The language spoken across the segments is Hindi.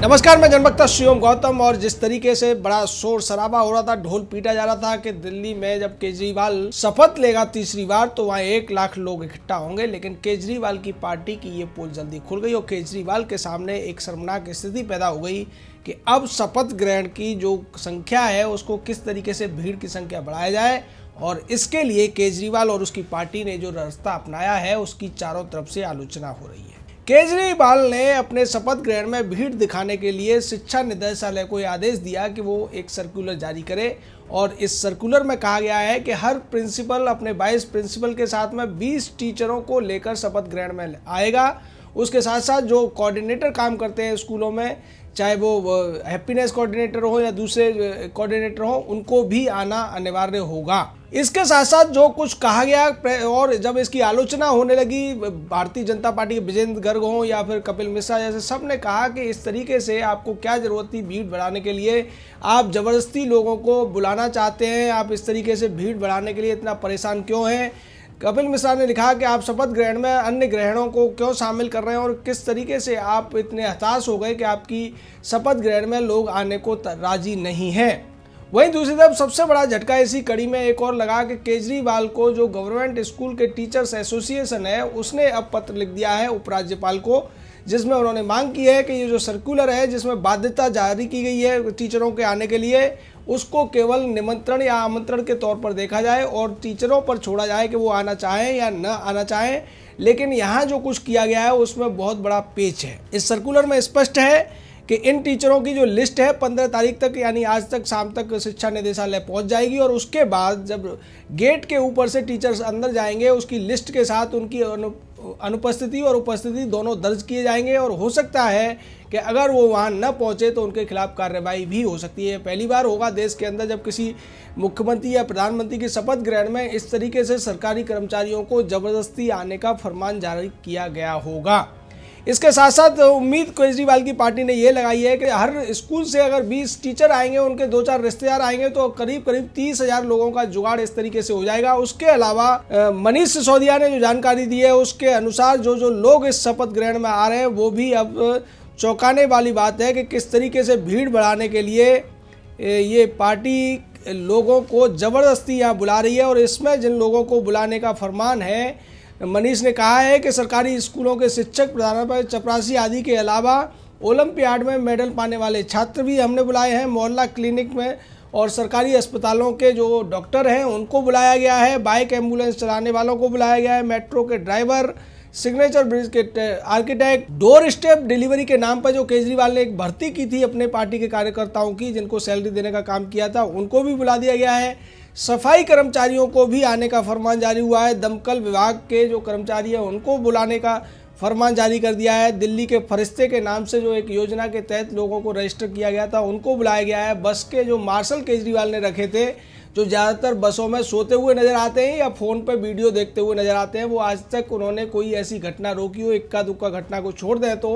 नमस्कार मैं जनमक्ता शिवम गौतम और जिस तरीके से बड़ा शोर शराबा हो रहा था ढोल पीटा जा रहा था कि दिल्ली में जब केजरीवाल शपथ लेगा तीसरी बार तो वहाँ एक लाख लोग इकट्ठा होंगे लेकिन केजरीवाल की पार्टी की ये पोल जल्दी खुल गई और केजरीवाल के सामने एक शर्मनाक स्थिति पैदा हो गई कि अब शपथ ग्रहण की जो संख्या है उसको किस तरीके से भीड़ की संख्या बढ़ाया जाए और इसके लिए केजरीवाल और उसकी पार्टी ने जो रास्ता अपनाया है उसकी चारों तरफ से आलोचना हो रही है केजरीवाल ने अपने शपथ ग्रहण में भीड़ दिखाने के लिए शिक्षा निदेशालय को आदेश दिया कि वो एक सर्कुलर जारी करे और इस सर्कुलर में कहा गया है कि हर प्रिंसिपल अपने वाइस प्रिंसिपल के साथ में 20 टीचरों को लेकर शपथ ग्रहण में आएगा उसके साथ साथ जो कोऑर्डिनेटर काम करते हैं स्कूलों में चाहे वो हैप्पीनेस कोऑर्डिनेटर हो या दूसरे कोऑर्डिनेटर हो उनको भी आना अनिवार्य होगा इसके साथ साथ जो कुछ कहा गया और जब इसकी आलोचना होने लगी भारतीय जनता पार्टी के विजेंद्र गर्ग हों या फिर कपिल मिश्रा जैसे सब ने कहा कि इस तरीके से आपको क्या ज़रूरत थी भीड़ बढ़ाने के लिए आप ज़बरदस्ती लोगों को बुलाना चाहते हैं आप इस तरीके से भीड़ बढ़ाने के लिए इतना परेशान क्यों हैं कपिल मिश्रा ने लिखा कि आप शपथ ग्रहण में अन्य ग्रहणों को क्यों शामिल कर रहे हैं और किस तरीके से आप इतने हताश हो गए कि आपकी शपथ ग्रहण में लोग आने को राजी नहीं हैं वहीं दूसरी तरफ सबसे बड़ा झटका इसी कड़ी में एक और लगा कि केजरीवाल को जो गवर्नमेंट स्कूल के टीचर्स एसोसिएशन है उसने अब पत्र लिख दिया है उपराज्यपाल को जिसमें उन्होंने मांग की है कि ये जो सर्कुलर है जिसमें बाध्यता जारी की गई है टीचरों के आने के लिए उसको केवल निमंत्रण या आमंत्रण के तौर पर देखा जाए और टीचरों पर छोड़ा जाए कि वो आना चाहें या न आना चाहें लेकिन यहाँ जो कुछ किया गया है उसमें बहुत बड़ा पेच है इस सर्कुलर में स्पष्ट है कि इन टीचरों की जो लिस्ट है पंद्रह तारीख तक यानी आज तक शाम तक शिक्षा निदेशालय पहुंच जाएगी और उसके बाद जब गेट के ऊपर से टीचर्स अंदर जाएंगे उसकी लिस्ट के साथ उनकी अनुपस्थिति और उपस्थिति दोनों दर्ज किए जाएंगे और हो सकता है कि अगर वो वहाँ न पहुँचे तो उनके खिलाफ कार्रवाई भी हो सकती है पहली बार होगा देश के अंदर जब किसी मुख्यमंत्री या प्रधानमंत्री के शपथ ग्रहण में इस तरीके से सरकारी कर्मचारियों को ज़बरदस्ती आने का फरमान जारी किया गया होगा इसके साथ साथ उम्मीद केजरीवाल की पार्टी ने यह लगाई है कि हर स्कूल से अगर 20 टीचर आएंगे उनके दो चार रिश्तेदार आएंगे तो करीब करीब तीस हजार लोगों का जुगाड़ इस तरीके से हो जाएगा उसके अलावा मनीष सिसोदिया ने जो जानकारी दी है उसके अनुसार जो जो लोग इस शपथ ग्रहण में आ रहे हैं वो भी अब चौंकाने वाली बात है कि किस तरीके से भीड़ बढ़ाने के लिए ये पार्टी लोगों को ज़बरदस्ती यहाँ बुला रही है और इसमें जिन लोगों को बुलाने का फरमान है मनीष ने कहा है कि सरकारी स्कूलों के शिक्षक प्राध्यापक चपरासी आदि के अलावा ओलंपियाड में मेडल पाने वाले छात्र भी हमने बुलाए हैं मोहल्ला क्लिनिक में और सरकारी अस्पतालों के जो डॉक्टर हैं उनको बुलाया गया है बाइक एम्बुलेंस चलाने वालों को बुलाया गया है मेट्रो के ड्राइवर सिग्नेचर ब्रिज के आर्किटेक्ट डोर स्टेप डिलीवरी के नाम पर जो केजरीवाल ने एक भर्ती की थी अपने पार्टी के कार्यकर्ताओं की जिनको सैलरी देने का काम किया था उनको भी बुला दिया गया है सफाई कर्मचारियों को भी आने का फरमान जारी हुआ है दमकल विभाग के जो कर्मचारी हैं उनको बुलाने का फरमान जारी कर दिया है दिल्ली के फरिश्ते के नाम से जो एक योजना के तहत लोगों को रजिस्टर किया गया था उनको बुलाया गया है बस के जो मार्शल केजरीवाल ने रखे थे जो ज़्यादातर बसों में सोते हुए नज़र आते हैं या फ़ोन पर वीडियो देखते हुए नज़र आते हैं वो आज तक उन्होंने कोई ऐसी घटना रोकी हो इक्का दुक्का घटना को छोड़ दें तो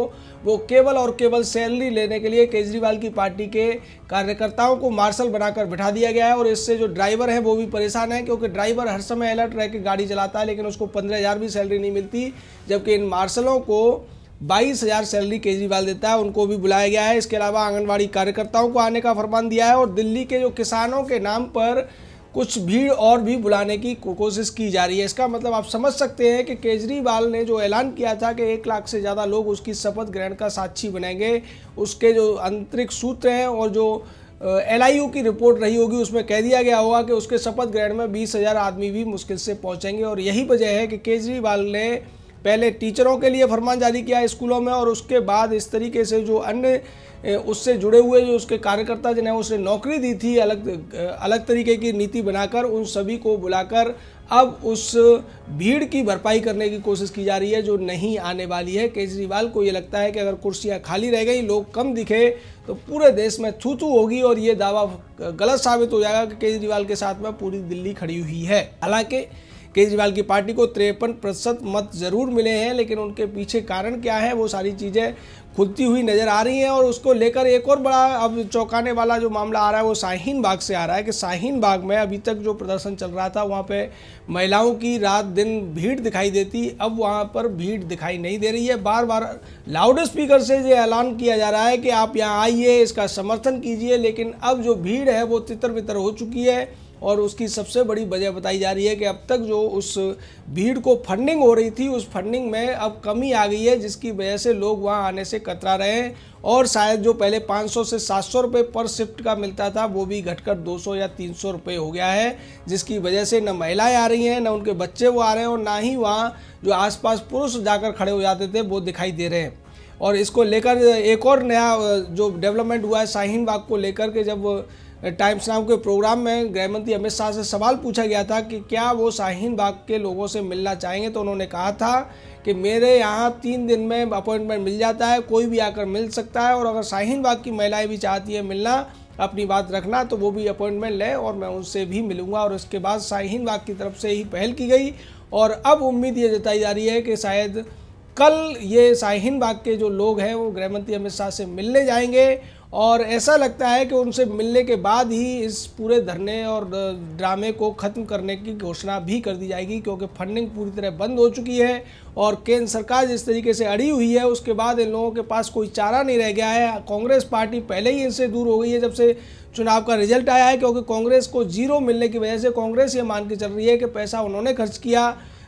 वो केवल और केवल सैलरी लेने के लिए केजरीवाल की पार्टी के कार्यकर्ताओं को मार्शल बनाकर बिठा दिया गया है और इससे जो ड्राइवर है वो भी परेशान है क्योंकि ड्राइवर हर समय अलर्ट रह के गाड़ी चलाता है लेकिन उसको पंद्रह भी सैलरी नहीं मिलती जबकि इन मार्शलों को बाईस हज़ार सैलरी केजरीवाल देता है उनको भी बुलाया गया है इसके अलावा आंगनबाड़ी कार्यकर्ताओं को आने का फरमान दिया है और दिल्ली के जो किसानों के नाम पर कुछ भीड़ और भी बुलाने की कोशिश की जा रही है इसका मतलब आप समझ सकते हैं कि केजरीवाल ने जो ऐलान किया था कि एक लाख से ज़्यादा लोग उसकी शपथ ग्रहण का साक्षी बनेंगे उसके जो आंतरिक सूत्र हैं और जो एल की रिपोर्ट रही होगी उसमें कह दिया गया होगा कि उसके शपथ ग्रहण में बीस हज़ार आदमी भी मुश्किल से पहुंचेंगे और यही वजह है कि केजरीवाल ने पहले टीचरों के लिए फरमान जारी किया स्कूलों में और उसके बाद इस तरीके से जो अन्य उससे जुड़े हुए जो उसके कार्यकर्ता जिन्हें उसने नौकरी दी थी अलग अलग तरीके की नीति बनाकर उन सभी को बुलाकर अब उस भीड़ की भरपाई करने की कोशिश की जा रही है जो नहीं आने वाली है केजरीवाल को ये लगता है कि अगर कुर्सियां खाली रह गई लोग कम दिखे तो पूरे देश में थू होगी और ये दावा गलत साबित हो जाएगा कि केजरीवाल के साथ में पूरी दिल्ली खड़ी हुई है हालांकि केजरीवाल की पार्टी को तिरपन प्रतिशत मत जरूर मिले हैं लेकिन उनके पीछे कारण क्या है वो सारी चीज़ें खुलती हुई नज़र आ रही हैं और उसको लेकर एक और बड़ा अब चौंकाने वाला जो मामला आ रहा है वो शाहीन बाग से आ रहा है कि शाहीन बाग में अभी तक जो प्रदर्शन चल रहा था वहाँ पे महिलाओं की रात दिन भीड़ दिखाई देती अब वहाँ पर भीड़ दिखाई नहीं दे रही है बार बार लाउड स्पीकर से ये ऐलान किया जा रहा है कि आप यहाँ आइए इसका समर्थन कीजिए लेकिन अब जो भीड़ है वो तितर बितर हो चुकी है और उसकी सबसे बड़ी वजह बताई जा रही है कि अब तक जो उस भीड़ को फंडिंग हो रही थी उस फंडिंग में अब कमी आ गई है जिसकी वजह से लोग वहाँ आने से कतरा रहे हैं और शायद जो पहले 500 से 700 रुपए पर शिफ्ट का मिलता था वो भी घटकर 200 या 300 रुपए हो गया है जिसकी वजह से न महिलाएं आ रही हैं न उनके बच्चे वो आ रहे हैं और ना ही वहाँ जो आसपास पुरुष जाकर खड़े हो जाते थे वो दिखाई दे रहे हैं और इसको लेकर एक और नया जो डेवलपमेंट हुआ है शाहीन बाग को लेकर के जब टाइम्स नाम के प्रोग्राम में गृहमंत्री अमित शाह से सवाल पूछा गया था कि क्या वो शाहीन बाग के लोगों से मिलना चाहेंगे तो उन्होंने कहा था कि मेरे यहाँ तीन दिन में अपॉइंटमेंट मिल जाता है कोई भी आकर मिल सकता है और अगर शाहीन बाग की महिलाएं भी चाहती है मिलना अपनी बात रखना तो वो भी अपॉइंटमेंट लें और मैं उनसे भी मिलूँगा और उसके बाद शाहीन बाग की तरफ से ही पहल की गई और अब उम्मीद ये जताई जा रही है कि शायद कल ये शाहीन बाग के जो लोग हैं वो गृहमंत्री अमित शाह से मिलने जाएंगे और ऐसा लगता है कि उनसे मिलने के बाद ही इस पूरे धरने और ड्रामे को ख़त्म करने की घोषणा भी कर दी जाएगी क्योंकि फंडिंग पूरी तरह बंद हो चुकी है और केंद्र सरकार जिस तरीके से अड़ी हुई है उसके बाद इन लोगों के पास कोई चारा नहीं रह गया है कांग्रेस पार्टी पहले ही इनसे दूर हो गई है जब से चुनाव का रिजल्ट आया है क्योंकि कांग्रेस को जीरो मिलने की वजह से कांग्रेस ये मान के चल रही है कि पैसा उन्होंने खर्च किया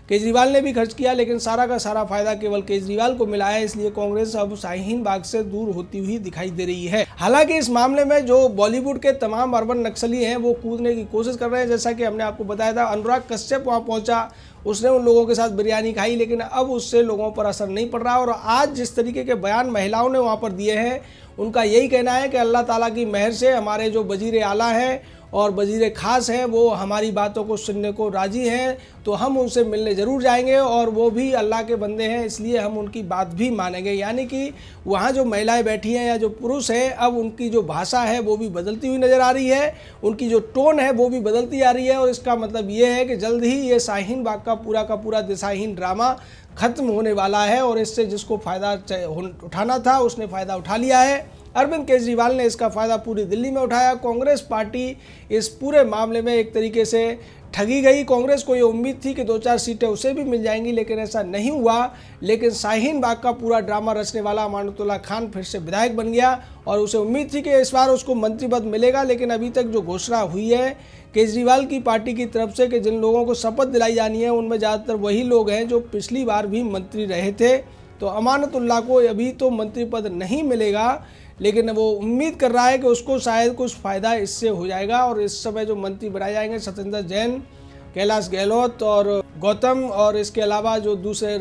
केजरीवाल ने भी खर्च किया लेकिन सारा का सारा फायदा केवल केजरीवाल को मिला है इसलिए कांग्रेस अब शाहीन बाग से दूर होती हुई दिखाई दे रही है हालांकि इस मामले में जो बॉलीवुड के तमाम अर्बन नक्सली हैं वो कूदने की कोशिश कर रहे हैं जैसा कि हमने आपको बताया था अनुराग कश्यप वहाँ पहुंचा उसने उन लोगों के साथ बिरयानी खाई लेकिन अब उससे लोगों पर असर नहीं पड़ रहा और आज जिस तरीके के बयान महिलाओं ने वहाँ पर दिए हैं उनका यही कहना है कि अल्लाह ताला की मेहर से हमारे जो वजीर आला हैं और वजीर ख़ास हैं वो हमारी बातों को सुनने को राज़ी हैं तो हम उनसे मिलने ज़रूर जाएंगे और वो भी अल्लाह के बंदे हैं इसलिए हम उनकी बात भी मानेंगे यानी कि वहाँ जो महिलाएं बैठी हैं या जो पुरुष हैं अब उनकी जो भाषा है वो भी बदलती हुई नज़र आ रही है उनकी जो टोन है वो भी बदलती आ रही है और इसका मतलब ये है कि जल्द ही ये शाहीन बाग का पूरा का पूरा दिशाहीन ड्रामा ख़त्म होने वाला है और इससे जिसको फ़ायदा उठाना था उसने फ़ायदा उठा लिया है अरविंद केजरीवाल ने इसका फ़ायदा पूरी दिल्ली में उठाया कांग्रेस पार्टी इस पूरे मामले में एक तरीके से ठगी गई कांग्रेस को ये उम्मीद थी कि दो चार सीटें उसे भी मिल जाएंगी लेकिन ऐसा नहीं हुआ लेकिन शाहीन बाग का पूरा ड्रामा रचने वाला अमानतुल्ला खान फिर से विधायक बन गया और उसे उम्मीद थी कि इस बार उसको मंत्री पद मिलेगा लेकिन अभी तक जो घोषणा हुई है केजरीवाल की पार्टी की तरफ से कि जिन लोगों को शपथ दिलाई जानी है उनमें ज़्यादातर वही लोग हैं जो पिछली बार भी मंत्री रहे थे तो अमानतुल्ला को अभी तो मंत्री पद नहीं मिलेगा लेकिन वो उम्मीद कर रहा है कि उसको शायद कुछ फ़ायदा इससे हो जाएगा और इस समय जो मंत्री बनाए जाएंगे सत्येंद्र जैन कैलाश गहलोत और गौतम और इसके अलावा जो दूसरे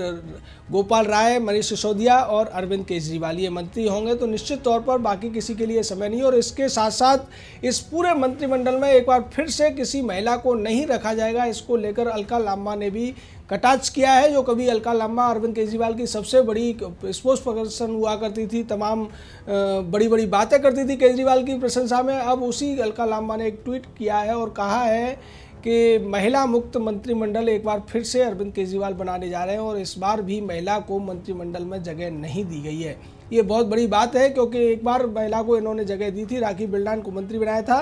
गोपाल राय मनीष सिसोदिया और अरविंद केजरीवाल ये मंत्री होंगे तो निश्चित तौर पर बाकी किसी के लिए समय नहीं और इसके साथ साथ इस पूरे मंत्रिमंडल में एक बार फिर से किसी महिला को नहीं रखा जाएगा इसको लेकर अलका लामा ने भी कटाक्ष किया है जो कभी अलका लामा अरविंद केजरीवाल की सबसे बड़ी स्पोर्ट्स प्रदर्शन हुआ करती थी तमाम बड़ी बड़ी बातें करती थी केजरीवाल की प्रशंसा में अब उसी अलका लामा ने एक ट्वीट किया है और कहा है कि महिला मुक्त मंत्रिमंडल एक बार फिर से अरविंद केजरीवाल बनाने जा रहे हैं और इस बार भी महिला को मंत्रिमंडल में जगह नहीं दी गई है ये बहुत बड़ी बात है क्योंकि एक बार महिला को इन्होंने जगह दी थी राखी बिल्डान को मंत्री बनाया था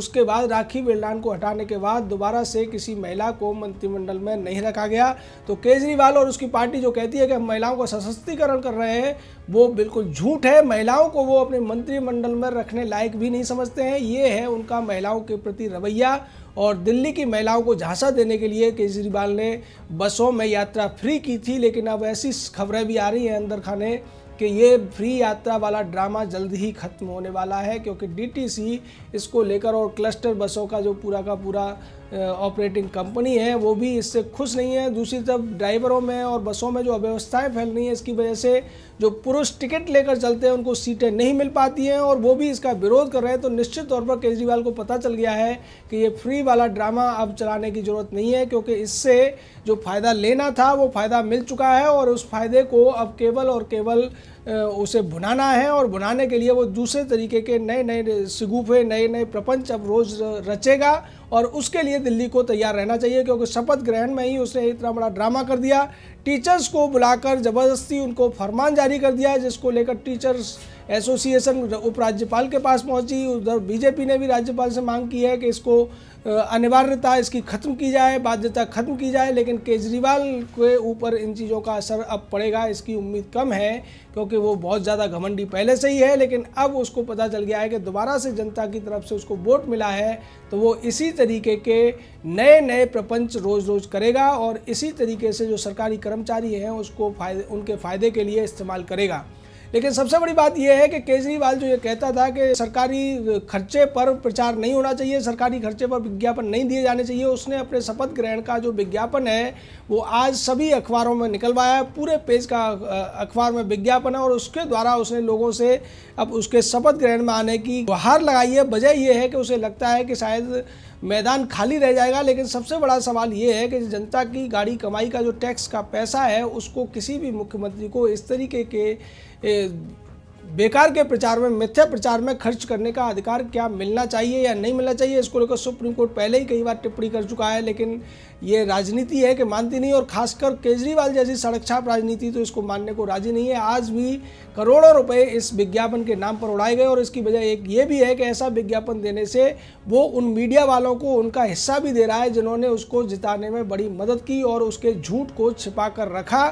उसके बाद राखी बिल्डान को हटाने के बाद दोबारा से किसी महिला को मंत्रिमंडल में नहीं रखा गया तो केजरीवाल और उसकी पार्टी जो कहती है कि हम महिलाओं का सशक्तिकरण कर रहे हैं वो बिल्कुल झूठ है महिलाओं को वो अपने मंत्रिमंडल में रखने लायक भी नहीं समझते हैं ये है उनका महिलाओं के प्रति रवैया और दिल्ली की महिलाओं को झांसा देने के लिए केजरीवाल ने बसों में यात्रा फ्री की थी लेकिन अब ऐसी खबरें भी आ रही हैं अंदर खाने कि ये फ्री यात्रा वाला ड्रामा जल्द ही ख़त्म होने वाला है क्योंकि डीटीसी इसको लेकर और क्लस्टर बसों का जो पूरा का पूरा ऑपरेटिंग कंपनी है वो भी इससे खुश नहीं है दूसरी तरफ ड्राइवरों में और बसों में जो अव्यवस्थाएं फैल रही हैं इसकी वजह से जो पुरुष टिकट लेकर चलते हैं उनको सीटें नहीं मिल पाती हैं और वो भी इसका विरोध कर रहे हैं तो निश्चित तौर पर केजरीवाल को पता चल गया है कि ये फ्री वाला ड्रामा अब चलाने की ज़रूरत नहीं है क्योंकि इससे जो फ़ायदा लेना था वो फ़ायदा मिल चुका है और उस फायदे को अब केवल और केवल उसे भुनाना है और भुनाने के लिए वो दूसरे तरीके के नए नए सिगूफे नए नए प्रपंच अब रोज़ रचेगा और उसके लिए दिल्ली को तैयार रहना चाहिए क्योंकि शपथ ग्रहण में ही उसने इतना बड़ा ड्रामा कर दिया टीचर्स को बुलाकर ज़बरदस्ती उनको फरमान जारी कर दिया जिसको लेकर टीचर्स एसोसिएशन उपराज्यपाल के पास पहुंची उधर बीजेपी ने भी राज्यपाल से मांग की है कि इसको अनिवार्यता इसकी खत्म की जाए बाध्यता खत्म की जाए लेकिन केजरीवाल के ऊपर इन चीज़ों का असर अब पड़ेगा इसकी उम्मीद कम है क्योंकि वो बहुत ज़्यादा घमंडी पहले से ही है लेकिन अब उसको पता चल गया है कि दोबारा से जनता की तरफ से उसको वोट मिला है तो वो इसी तरीके के नए नए प्रपंच रोज़ रोज़ करेगा और इसी तरीके से जो सरकारी कर्मचारी हैं उसको फायदे उनके फ़ायदे के लिए इस्तेमाल करेगा लेकिन सबसे बड़ी बात यह है कि केजरीवाल जो ये कहता था कि सरकारी खर्चे पर प्रचार नहीं होना चाहिए सरकारी खर्चे पर विज्ञापन नहीं दिए जाने चाहिए उसने अपने शपथ ग्रहण का जो विज्ञापन है वो आज सभी अखबारों में निकलवाया है पूरे पेज का अखबार में विज्ञापन है और उसके द्वारा उसने लोगों से अब उसके शपथ ग्रहण में आने की गुहार लगाई है वजह यह है कि उसे लगता है कि शायद मैदान खाली रह जाएगा लेकिन सबसे बड़ा सवाल ये है कि जनता की गाड़ी कमाई का जो टैक्स का पैसा है उसको किसी भी मुख्यमंत्री को इस तरीके के बेकार के प्रचार में मिथ्या प्रचार में खर्च करने का अधिकार क्या मिलना चाहिए या नहीं मिलना चाहिए इसको लेकर सुप्रीम कोर्ट पहले ही कई बार टिप्पणी कर चुका है लेकिन ये राजनीति है कि मानती नहीं और खासकर केजरीवाल जैसी सड़क छाप राजनीति तो इसको मानने को राजी नहीं है आज भी करोड़ों रुपए इस विज्ञापन के नाम पर उड़ाए गए और इसकी वजह एक ये भी है कि ऐसा विज्ञापन देने से वो उन मीडिया वालों को उनका हिस्सा भी दे रहा है जिन्होंने उसको जिताने में बड़ी मदद की और उसके झूठ को छिपा कर रखा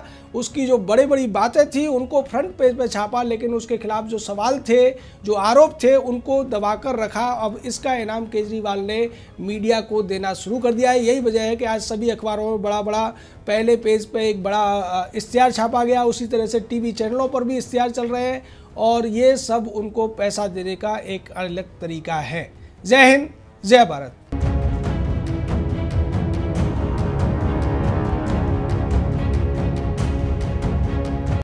उसकी जो बड़ी बड़ी बातें थी उनको फ्रंट पेज पर छापा लेकिन उसके खिलाफ खिलाफ जो सवाल थे जो आरोप थे उनको दबाकर रखा अब इसका इनाम केजरीवाल ने मीडिया को देना शुरू कर दिया है यही वजह है कि आज सभी अखबारों में बड़ा बड़ा पहले पेज पर पे एक बड़ा इश्तिहार छापा गया उसी तरह से टी चैनलों पर भी इश्तिहार चल रहे हैं और ये सब उनको पैसा देने का एक अलग तरीका है जय हिंद जय भारत